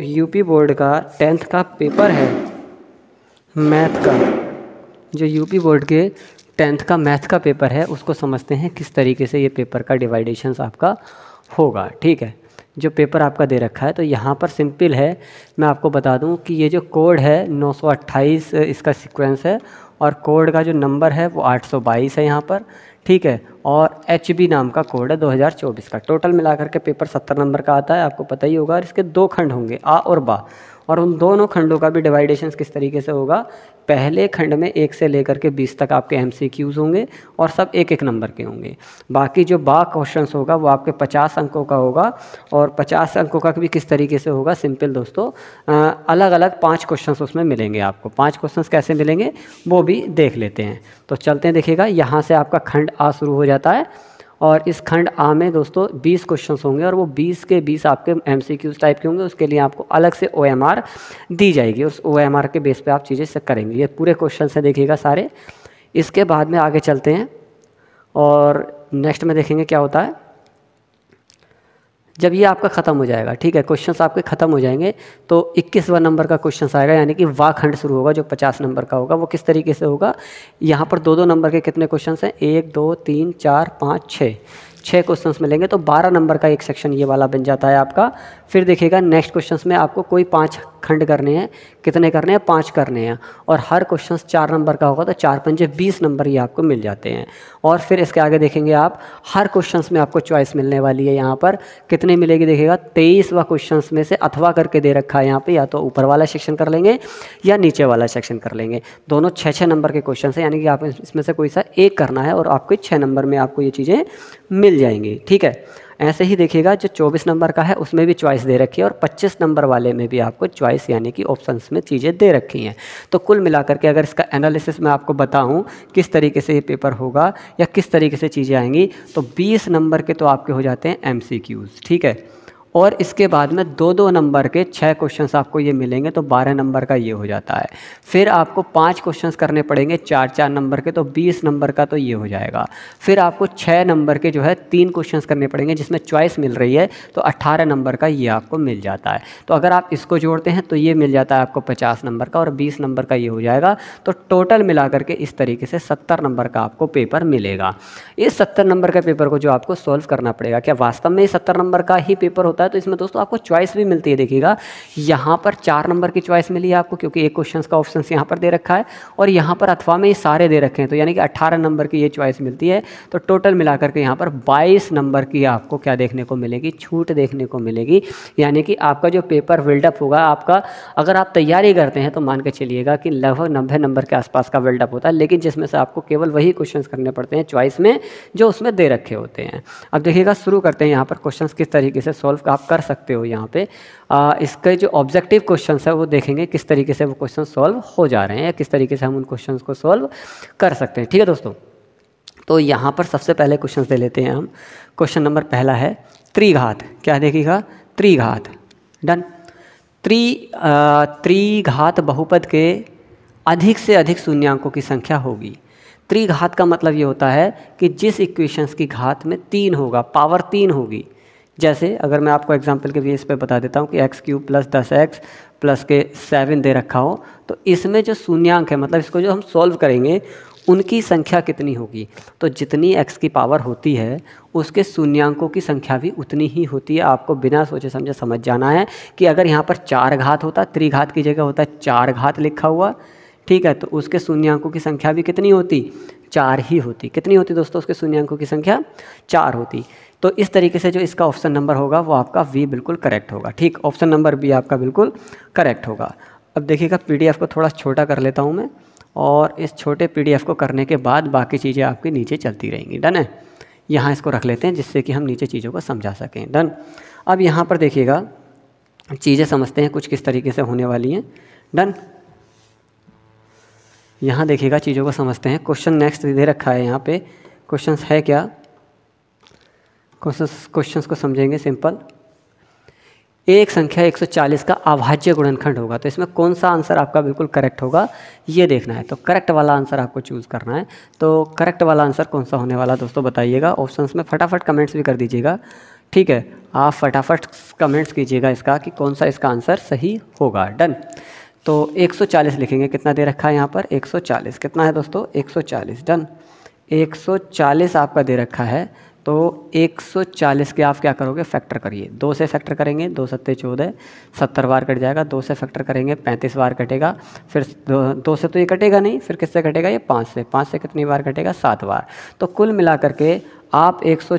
UP board का tenth का paper है मैथ का जो यूपी बोर्ड के टेंथ का मैथ का पेपर है उसको समझते हैं किस तरीके से ये पेपर का डिवाइडेशंस आपका होगा ठीक है जो पेपर आपका दे रखा है तो यहाँ पर सिंपल है मैं आपको बता दूँ कि ये जो कोड है 928 इसका सीक्वेंस है और कोड का जो नंबर है वो 822 है यहाँ पर ठीक है और एच बी नाम का कोड है 2024 का टोटल मिलाकर के पेपर 70 नंबर का आता है आपको पता ही होगा और इसके दो खंड होंगे आ और बा और उन दोनों खंडों का भी डिवाइडेशन किस तरीके से होगा पहले खंड में एक से लेकर के बीस तक आपके एम होंगे और सब एक एक नंबर के होंगे बाकी जो बा क्वेश्चन होगा वो आपके पचास अंकों का होगा और पचास अंकों का भी किस तरीके से होगा सिंपल दोस्तों अलग अलग पाँच क्वेश्चन उसमें मिलेंगे आपको पाँच क्वेश्चन कैसे मिलेंगे वो भी देख लेते हैं तो चलते हैं देखिएगा यहाँ से आपका खंड आ शुरू हो जाता है और इस खंड आ में दोस्तों 20 क्वेश्चंस होंगे और वो 20 के 20 आपके एम टाइप के होंगे उसके लिए आपको अलग से ओ दी जाएगी उस ओ के बेस पर आप चीज़ें करेंगे ये पूरे क्वेश्चन से देखिएगा सारे इसके बाद में आगे चलते हैं और नेक्स्ट में देखेंगे क्या होता है जब ये आपका ख़त्म हो जाएगा ठीक है क्वेश्चंस आपके ख़त्म हो जाएंगे तो 21वां नंबर का क्वेश्चन आएगा यानी कि वाह खंड शुरू होगा जो 50 नंबर का होगा वो किस तरीके से होगा यहाँ पर दो दो नंबर के कितने क्वेश्चन हैं एक दो तीन चार पाँच छः छः क्वेश्चंस मिलेंगे तो बारह नंबर का एक सेक्शन ये वाला बन जाता है आपका फिर देखिएगा नेक्स्ट क्वेश्चन में आपको कोई पाँच खंड करने हैं कितने करने हैं पाँच करने हैं और हर क्वेश्चन चार नंबर का होगा तो चार पंजे बीस नंबर ही आपको मिल जाते हैं और फिर इसके आगे देखेंगे आप हर क्वेश्चन में आपको चॉइस मिलने वाली है यहाँ पर कितने मिलेगी देखेगा तेईस व क्वेश्चन में से अथवा करके दे रखा है यहाँ पर या तो ऊपर वाला सेक्शन कर लेंगे या नीचे वाला सेक्शन कर लेंगे दोनों छः छः नंबर के क्वेश्चन हैं यानी कि आप इसमें से कोई सा एक करना है और आपके छः नंबर में आपको ये चीज़ें मिल जाएंगी ठीक है ऐसे ही देखिएगा जो 24 नंबर का है उसमें भी चॉइस दे रखी है और 25 नंबर वाले में भी आपको चॉइस यानी कि ऑप्शंस में चीज़ें दे रखी हैं तो कुल मिलाकर के अगर इसका एनालिसिस मैं आपको बताऊँ किस तरीके से ये पेपर होगा या किस तरीके से चीज़ें आएंगी तो बीस नंबर के तो आपके हो जाते हैं एम ठीक है और इसके बाद में दो दो नंबर के छः क्वेश्चंस आपको ये मिलेंगे तो बारह नंबर का ये हो जाता है फिर आपको पाँच क्वेश्चंस करने पड़ेंगे चार चार नंबर के तो बीस नंबर का तो ये हो जाएगा फिर आपको छः नंबर के जो है तीन क्वेश्चंस करने पड़ेंगे जिसमें चॉइस मिल रही है तो अट्ठारह नंबर का ये आपको मिल जाता है तो अगर आप इसको जोड़ते हैं तो ये मिल जाता है आपको पचास नंबर का और बीस नंबर का ये हो जाएगा तो टोटल मिला करके इस तरीके से सत्तर नंबर का आपको पेपर मिलेगा इस सत्तर नंबर के पेपर को जो आपको सॉल्व करना पड़ेगा क्या वास्तव में ये सत्तर नंबर का ही पेपर होता है होता है तो इसमें दोस्तों आपको चॉइस भी मिलती है देखिएगा यहाँ पर चार नंबर की चॉइस मिली है आपको क्योंकि एक क्वेश्चन का ऑप्शन यहाँ पर दे रखा है और यहाँ पर अथवा में ये सारे दे रखे हैं तो यानी कि अट्ठारह नंबर की ये चॉइस मिलती है तो टोटल मिला करके यहाँ पर बाईस नंबर की आपको क्या देखने को मिलेगी छूट देखने को मिलेगी यानी कि आपका जो पेपर बिल्डअप होगा आपका अगर आप तैयारी करते हैं तो मान के चलिएगा कि लगभग नब्बे नंबर के आसपास का बिल्डअप होता है लेकिन जिसमें से आपको केवल वही क्वेश्चन करने पड़ते हैं चॉइस में जो उसमें दे रखे होते हैं अब देखिएगा शुरू करते हैं यहाँ पर क्वेश्चन किस तरीके से सॉल्व आप कर सकते हो यहाँ पे आ, इसके जो ऑब्जेक्टिव क्वेश्चन है वो देखेंगे किस तरीके से वो क्वेश्चन सॉल्व हो जा रहे हैं या किस तरीके से हम उन क्वेश्चन को सॉल्व कर सकते हैं ठीक है दोस्तों तो यहाँ पर सबसे पहले क्वेश्चन दे लेते हैं हम क्वेश्चन नंबर पहला है त्रिघात क्या देखिएगा त्रिघात डन त्रि त्रिघात बहुपद के अधिक से अधिक शून्यांकों की संख्या होगी त्रिघात का मतलब ये होता है कि जिस इक्वेशंस की घात में तीन होगा पावर तीन होगी जैसे अगर मैं आपको एग्जांपल के बेस पे बता देता हूँ कि एक्स क्यूब प्लस दस एक्स प्लस के सेवन दे रखा हो तो इसमें जो शून्यांक है मतलब इसको जो हम सॉल्व करेंगे उनकी संख्या कितनी होगी तो जितनी एक्स की पावर होती है उसके शून्यांकों की संख्या भी उतनी ही होती है आपको बिना सोचे समझे समझ जाना है कि अगर यहाँ पर चार घात होता त्रिघात की जगह होता चार घात लिखा हुआ ठीक है तो उसके शून्यंकों की संख्या भी कितनी होती चार ही होती कितनी होती दोस्तों उसके शून्यांकों की संख्या चार होती तो इस तरीके से जो इसका ऑप्शन नंबर होगा वो आपका वी बिल्कुल करेक्ट होगा ठीक ऑप्शन नंबर बी आपका बिल्कुल करेक्ट होगा अब देखिएगा पीडीएफ को थोड़ा छोटा कर लेता हूँ मैं और इस छोटे पीडीएफ को करने के बाद बाकी चीज़ें आपके नीचे चलती रहेंगी डन है यहाँ इसको रख लेते हैं जिससे कि हम नीचे चीज़ों को समझा सकें डन अब यहाँ पर देखिएगा चीज़ें समझते हैं कुछ किस तरीके से होने वाली हैं डन यहाँ देखिएगा चीज़ों को समझते हैं क्वेश्चन नेक्स्ट दे रखा है यहाँ पे क्वेश्चन है क्या क्वेश्चंस को समझेंगे सिंपल एक संख्या 140 का अभाज्य गुणनखंड होगा तो इसमें कौन सा आंसर आपका बिल्कुल करेक्ट होगा ये देखना है तो करेक्ट वाला आंसर आपको चूज़ करना है तो करेक्ट वाला आंसर कौन सा होने वाला दोस्तों बताइएगा ऑप्शंस में फटाफट कमेंट्स भी कर दीजिएगा ठीक है आप फटाफट कमेंट्स कीजिएगा इसका कि कौन सा इसका आंसर सही होगा डन तो एक लिखेंगे कितना दे रखा है यहाँ पर एक कितना है दोस्तों एक डन एक आपका दे रखा है तो 140 के आप क्या करोगे फैक्टर करिए दो से फैक्टर करेंगे दो सत्ते चौदह सत्तर बार कट जाएगा दो से फैक्टर करेंगे पैंतीस बार कटेगा फिर दो, दो से तो ये कटेगा नहीं फिर किससे कटेगा ये पाँच से पाँच से कितनी बार कटेगा सात बार तो कुल मिला करके आप एक सौ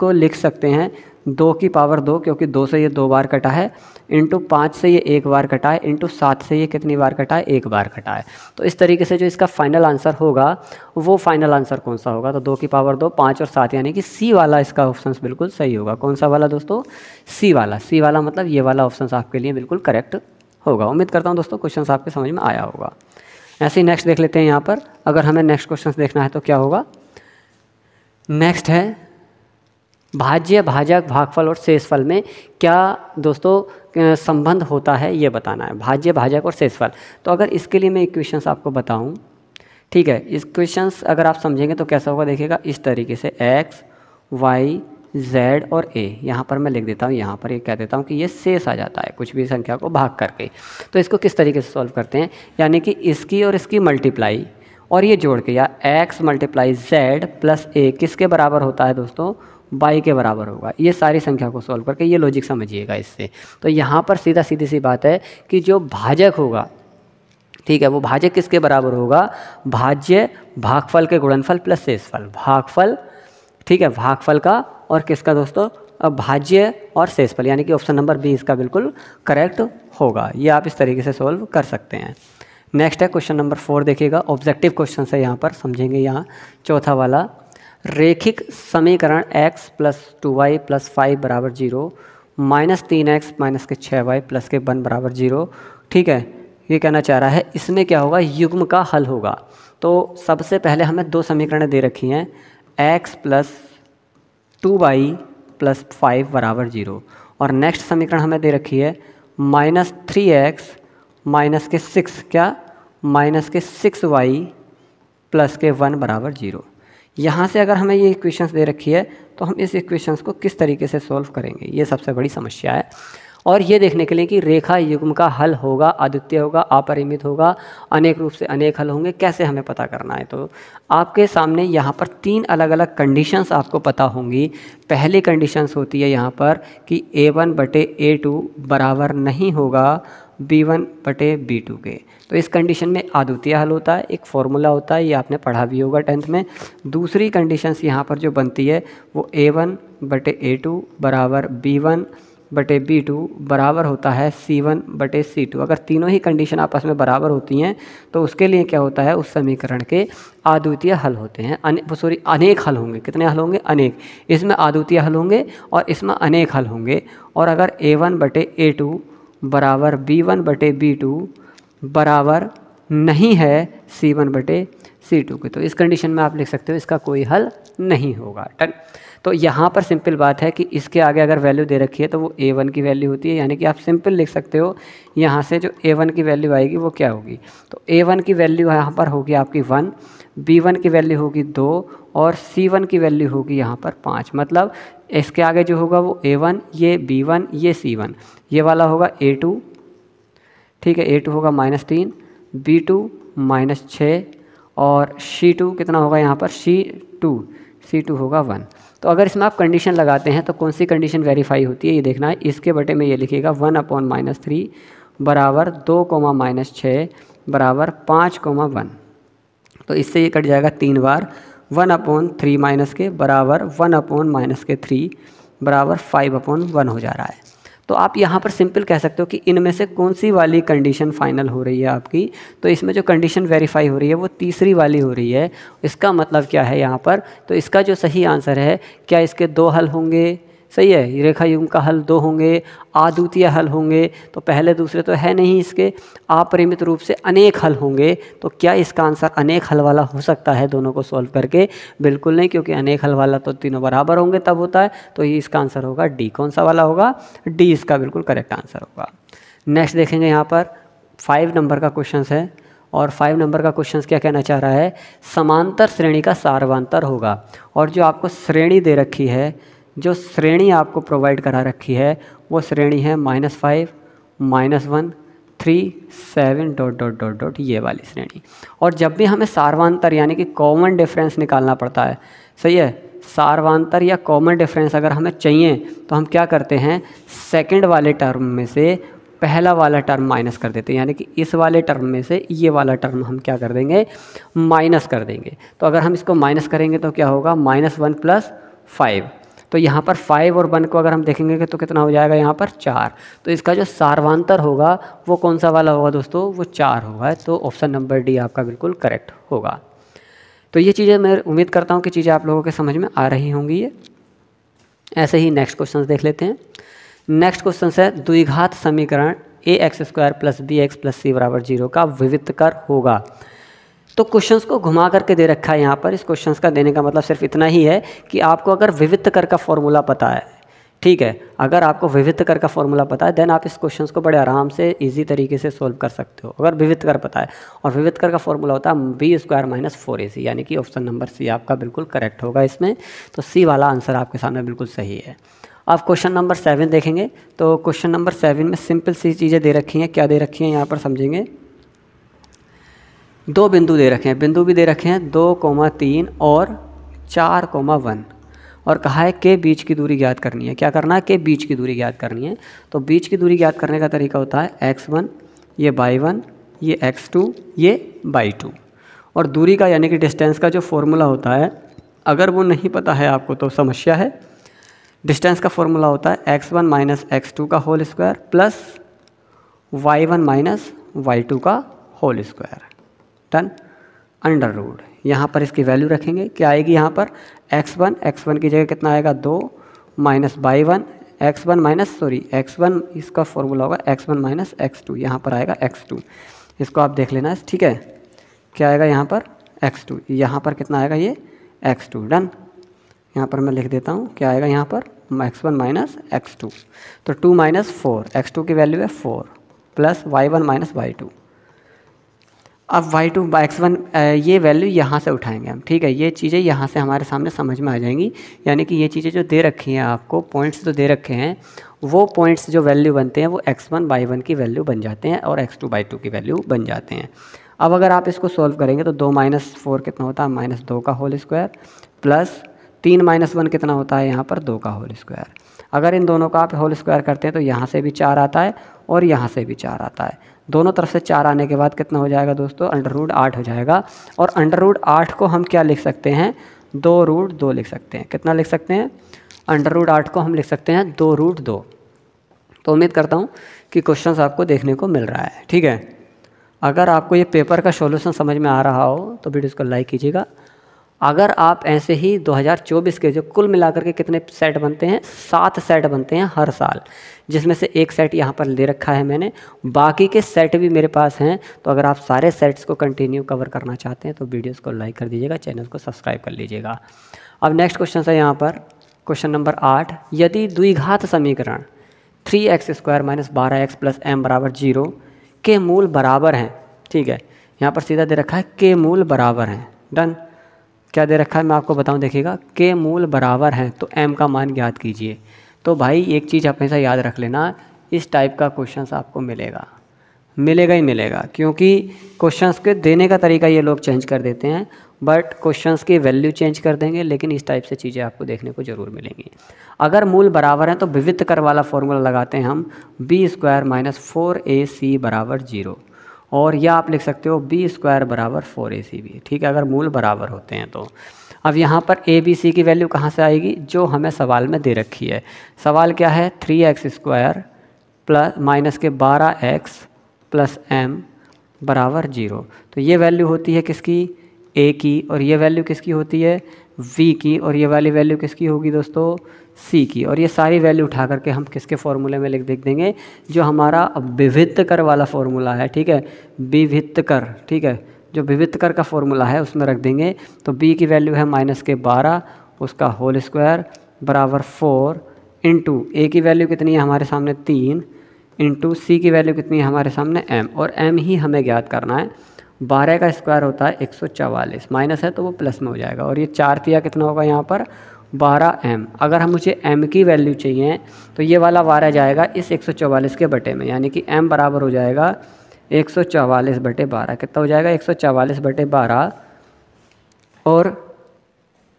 को लिख सकते हैं दो की पावर दो क्योंकि दो से ये दो बार कटा है इंटू पाँच से ये एक बार कटा है इंटू सात से ये कितनी बार कटा है एक बार कटा है तो इस तरीके से जो इसका फाइनल आंसर होगा वो फाइनल आंसर कौन सा होगा तो दो की पावर दो पाँच और सात यानी कि सी वाला इसका ऑप्शन बिल्कुल सही होगा कौन सा वाला दोस्तों सी वाला सी वाला मतलब ये वाला ऑप्शन आपके लिए बिल्कुल करेक्ट होगा उम्मीद करता हूँ दोस्तों क्वेश्चन आपके समझ में आया होगा ऐसे ही नेक्स्ट देख लेते हैं यहाँ पर अगर हमें नेक्स्ट क्वेश्चन देखना है तो क्या होगा नेक्स्ट है भाज्य भाजक भागफल और शेषफल में क्या दोस्तों संबंध होता है ये बताना है भाज्य भाजक और शेषफल तो अगर इसके लिए मैं इक्वेशंस आपको बताऊं ठीक है इस क्वेश्चन अगर आप समझेंगे तो कैसा होगा देखिएगा इस तरीके से एक्स वाई जेड और ए यहाँ पर मैं लिख देता हूँ यहाँ पर ये यह कह देता हूँ कि ये शेष आ जाता है कुछ भी संख्या को भाग करके तो इसको किस तरीके से सॉल्व करते हैं यानी कि इसकी और इसकी मल्टीप्लाई और ये जोड़ के या x multiply z plus a किसके बराबर होता है दोस्तों बाई के बराबर होगा ये सारी संख्या को सॉल्व करके ये लॉजिक समझिएगा इससे तो यहाँ पर सीधा सीधी सी बात है कि जो भाजक होगा ठीक है वो भाजक किसके बराबर होगा भाज्य भागफल के गुणनफल प्लस शेषफल भागफल ठीक है भागफल का और किसका दोस्तों अब भाज्य और शेषफल यानी कि ऑप्शन नंबर बी इसका बिल्कुल करेक्ट होगा ये आप इस तरीके से सॉल्व कर सकते हैं नेक्स्ट है क्वेश्चन नंबर फोर देखिएगा ऑब्जेक्टिव क्वेश्चन है यहाँ पर समझेंगे यहाँ चौथा वाला रेखिक समीकरण x plus two y plus five बराबर जीरो माइनस तीन एक्स माइनस के छः वाई प्लस के वन बराबर जीरो ठीक है ये कहना चाह रहा है इसमें क्या होगा युग्म का हल होगा तो सबसे पहले हमें दो समीकरण दे रखी हैं x plus two y plus five बराबर जीरो और नेक्स्ट समीकरण हमें दे रखी है minus three x minus k six क्या minus k six y plus k one बराबर जीरो यहाँ से अगर हमें ये इक्वेशंस दे रखी है तो हम इस इक्वेशंस को किस तरीके से सॉल्व करेंगे ये सबसे बड़ी समस्या है और ये देखने के लिए कि रेखा युग्म का हल होगा अद्वितीय होगा अपरिमित होगा अनेक रूप से अनेक हल होंगे कैसे हमें पता करना है तो आपके सामने यहाँ पर तीन अलग अलग कंडीशंस आपको पता होंगी पहली कंडीशंस होती है यहाँ पर कि ए वन बटे ए टू बराबर नहीं होगा बी वन बटे बी टू के तो इस कंडीशन में आदुतीय हल होता है एक फॉर्मूला होता है ये आपने पढ़ा भी होगा टेंथ में दूसरी कंडीशंस यहाँ पर जो बनती है वो ए वन बटे ए टू बराबर बी वन बटे बी टू बराबर होता है सी वन बटे सी टू अगर तीनों ही कंडीशन आपस में बराबर होती हैं तो उसके लिए क्या होता है उस समीकरण के आद्वितीय हल होते हैं अने सॉरी अनेक हल होंगे कितने हल होंगे अनेक इसमें आद्वितीय हल होंगे और इसमें अनेक हल होंगे और अगर ए वन बटे ए टू बराबर बी वन बटे बी टू बराबर नहीं है सी वन बटे सी टू के तो इस कंडीशन में आप लिख सकते हो इसका कोई हल नहीं होगा टन तो यहाँ पर सिंपल बात है कि इसके आगे अगर वैल्यू दे रखी है तो वो ए वन की वैल्यू होती है यानी कि आप सिंपल लिख सकते हो यहाँ से जो ए वन की वैल्यू आएगी वो क्या होगी तो ए वन की वैल्यू यहाँ पर होगी आपकी वन बी वन की वैल्यू होगी दो और सी वन की वैल्यू होगी यहाँ पर पाँच मतलब इसके आगे जो होगा वो ए वन ये बी वन ये सी वन ये वाला होगा ए टू ठीक है ए टू होगा माइनस तीन बी टू माइनस छः और C2 टू कितना होगा यहाँ पर C2 टू सी टू होगा वन तो अगर इसमें आप कंडीशन लगाते हैं तो कौन सी कंडीशन वेरीफाई होती है ये देखना है इसके बटे में ये लिखिएगा वन अपॉन माइनस थ्री बराबर दो कोमा माइनस छः बराबर पाँच कोमा वन तो इससे ये कट जाएगा तीन बार one upon three minus k बराबर one upon minus k three बराबर फाइव अपॉन वन हो जा रहा है तो आप यहाँ पर सिंपल कह सकते हो कि इनमें से कौन सी वाली कंडीशन फाइनल हो रही है आपकी तो इसमें जो कंडीशन वेरीफाई हो रही है वो तीसरी वाली हो रही है इसका मतलब क्या है यहाँ पर तो इसका जो सही आंसर है क्या इसके दो हल होंगे सही है ये रेखा युग्म का हल दो होंगे आद्वितीय हल होंगे तो पहले दूसरे तो है नहीं इसके अपरिमित रूप से अनेक हल होंगे तो क्या इसका आंसर अनेक हल वाला हो सकता है दोनों को सॉल्व करके बिल्कुल नहीं क्योंकि अनेक हल वाला तो तीनों बराबर होंगे तब होता है तो ये इसका आंसर होगा डी कौन सा वाला होगा डी इसका बिल्कुल करेक्ट आंसर होगा नेक्स्ट देखेंगे यहाँ पर फाइव नंबर का क्वेश्चन है और फाइव नंबर का क्वेश्चन क्या कहना चाह रहा है समांतर श्रेणी का सार्वांतर होगा और जो आपको श्रेणी दे रखी है जो श्रेणी आपको प्रोवाइड करा रखी है वो श्रेणी है minus five minus one three seven dot dot dot dot ये वाली श्रेणी और जब भी हमें सार्वान्तर यानी कि कॉमन डिफरेंस निकालना पड़ता है सही है सार्वान्तर या कॉमन डिफरेंस अगर हमें चाहिए तो हम क्या करते हैं सेकेंड वाले टर्म में से पहला वाला टर्म माइनस कर देते हैं यानी कि इस वाले टर्म में से ये वाला टर्म हम क्या कर देंगे माइनस कर देंगे तो अगर हम इसको माइनस करेंगे तो क्या होगा माइनस वन प्लस फाइव तो यहाँ पर फाइव और वन को अगर हम देखेंगे तो कितना हो जाएगा यहाँ पर चार तो इसका जो सारवांतर होगा वो कौन सा वाला होगा दोस्तों वो चार होगा तो ऑप्शन नंबर डी आपका बिल्कुल करेक्ट होगा तो ये चीज़ें मैं उम्मीद करता हूँ कि चीज़ें आप लोगों के समझ में आ रही होंगी ये ऐसे ही नेक्स्ट क्वेश्चन देख लेते हैं नेक्स्ट क्वेश्चन है द्विघात समीकरण a x square plus b x plus c बराबर जीरो का विविध कर होगा तो क्वेश्चंस को घुमा करके दे रखा है यहाँ पर इस क्वेश्चंस का देने का मतलब सिर्फ इतना ही है कि आपको अगर विविध कर का फॉर्मूला पता है ठीक है अगर आपको विविध कर का फॉर्मूला पता है देन आप इस क्वेश्चंस को बड़े आराम से इजी तरीके से सॉल्व कर सकते हो अगर विविध कर पता है और विविध कर का फॉर्मूला होता है b square minus four a c यानी कि ऑप्शन नंबर सी आपका बिल्कुल करेक्ट होगा इसमें तो सी वाला आंसर आपके सामने बिल्कुल सही है आप क्वेश्चन नंबर सेवन देखेंगे तो क्वेश्चन नंबर सेवन में सिंपल सी चीज़ें दे रखी हैं क्या दे रखी हैं यहाँ पर समझेंगे दो बिंदु दे रखे हैं बिंदु भी दे रखे हैं दो कोमा तीन और चार कोमा वन और कहा है के बीच की दूरी ज्ञात करनी है क्या करना है के बीच की दूरी ज्ञात करनी है तो बीच की दूरी ज्ञात करने का तरीका होता है एक्स वन ये बाई वन ये एक्स टू ये बाई टू और दूरी का यानी कि डिस्टेंस का जो फॉर्मूला होता है अगर वो नहीं पता है आपको तो समस्या है डिस्टेंस का फॉर्मूला होता है x one minus x two का whole square plus y one minus y two का होल स्क्वायर टन अंडर रूड यहाँ पर इसकी वैल्यू रखेंगे क्या आएगी यहाँ पर एक्स वन एक्स वन की जगह कितना आएगा दो minus by one x one minus sorry x one इसका फॉर्मूला होगा x one minus x two यहाँ पर आएगा एक्स टू इसको आप देख लेना ठीक है क्या आएगा यहाँ पर एक्स टू यहाँ पर कितना आएगा ये एक्स टू डन यहाँ पर मैं लिख देता हूँ क्या आएगा यहाँ पर x one minus x two तो two minus four x two की वैल्यू है four plus y one minus y two अब वाई टू एक्स वन ये वैल्यू यहाँ से उठाएंगे हम ठीक है ये चीज़ें यहाँ से हमारे सामने समझ में आ जाएंगी यानी कि ये चीज़ें जो दे रखी हैं आपको पॉइंट्स जो दे रखे हैं वो पॉइंट्स जो वैल्यू बनते हैं वो एक्स वन बाई वन की वैल्यू बन जाते हैं और एक्स टू बाई टू की वैल्यू बन जाते हैं अब अगर आप इसको सॉल्व करेंगे तो दो माइनस फोर कितना होता है माइनस दो का होल स्क्वायर प्लस तीन माइनस वन कितना होता है यहाँ पर दो का होल स्क्वायर अगर इन दोनों का आप होल स्क्वायर करते हैं तो यहाँ से भी चार आता है और यहाँ से भी चार आता है दोनों तरफ से चार आने के बाद कितना हो जाएगा दोस्तों अंडर रूट आठ हो जाएगा और अंडर रूट आठ को हम क्या लिख सकते हैं दो रूट दो लिख सकते हैं कितना लिख सकते हैं अंडर रूट आठ को हम लिख सकते हैं दो रूट दो तो उम्मीद करता हूँ कि क्वेश्चन आपको देखने को मिल रहा है ठीक है अगर आपको ये पेपर का सोल्यूशन समझ में आ रहा हो तो वीडियो को लाइक कीजिएगा अगर आप ऐसे ही 2024 के जो कुल मिलाकर के कितने सेट बनते हैं सात सेट बनते हैं हर साल जिसमें से एक सेट यहाँ पर ले रखा है मैंने बाकी के सेट भी मेरे पास हैं तो अगर आप सारे सेट्स को कंटिन्यू कवर करना चाहते हैं तो वीडियोस को लाइक कर दीजिएगा चैनल को सब्सक्राइब कर लीजिएगा अब नेक्स्ट क्वेश्चन है यहाँ पर क्वेश्चन नंबर आठ यदि द्विघात समीकरण थ्री एक्स स्क्वायर माइनस बारह एक्स प्लस एम बराबर जीरो के मूल बराबर हैं ठीक है यहाँ पर सीधा दे रखा है के मूल बराबर हैं डन क्या दे रखा है मैं आपको बताऊं देखिएगा के मूल बराबर हैं तो एम का मान याद कीजिए तो भाई एक चीज़ आप हमेशा याद रख लेना इस टाइप का क्वेश्चन आपको मिलेगा मिलेगा ही मिलेगा क्योंकि क्वेश्चंस के देने का तरीका ये लोग चेंज कर देते हैं बट क्वेश्चंस की वैल्यू चेंज कर देंगे लेकिन इस टाइप से चीज़ें आपको देखने को जरूर मिलेंगी अगर मूल बराबर हैं तो विविध कर वाला फॉर्मूला लगाते हैं हम b square minus four a c बराबर जीरो और या आप लिख सकते हो बी स्क्वायर बराबर फोर ए सी बी ठीक है अगर मूल बराबर होते हैं तो अब यहाँ पर ए बी सी की वैल्यू कहाँ से आएगी जो हमें सवाल में दे रखी है सवाल क्या है three x square plus minus के बारह एक्स प्लस एम बराबर जीरो तो ये वैल्यू होती है किसकी ए की और ये वैल्यू किसकी होती है वी की और ये वाली वैल्यू किसकी होगी दोस्तों सी की और ये सारी वैल्यू उठा करके हम किसके फॉर्मूले में लिख देख देंगे जो हमारा विभित्त कर वाला फॉर्मूला है ठीक है विभित्त कर ठीक है जो विभित्त कर का फॉर्मूला है उसमें रख देंगे तो बी की वैल्यू है माइनस के बारह उसका होल स्क्वायर बराबर फोर इंटू ए की वैल्यू कितनी है हमारे सामने तीन इंटू सी की वैल्यू कितनी है हमारे सामने एम और एम ही हमें ज्ञात करना है बारह का स्क्वायर होता है एक सौ चवालीस माइनस है तो वो प्लस में हो जाएगा और ये चार तिया कितना होगा यहाँ पर बारह एम अगर हम मुझे एम की वैल्यू चाहिए तो ये वाला बारह जाएगा इस एक सौ चवालीस के बटे में यानी कि एम बराबर हो जाएगा एक सौ चवालीस बटे बारह कितना हो जाएगा एक सौ चवालीस बटे बारह और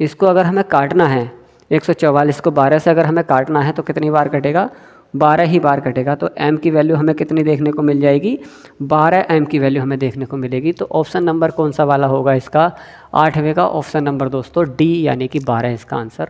इसको अगर हमें काटना है एक सौ चवालीस को बारह से अगर हमें काटना है तो कितनी बार कटेगा बारह ही बार कटेगा तो एम की वैल्यू हमें कितनी देखने को मिल जाएगी बारह एम की वैल्यू हमें देखने को मिलेगी तो ऑप्शन नंबर कौन सा वाला होगा इसका आठवें का ऑप्शन नंबर दोस्तों डी यानी कि बारह इसका आंसर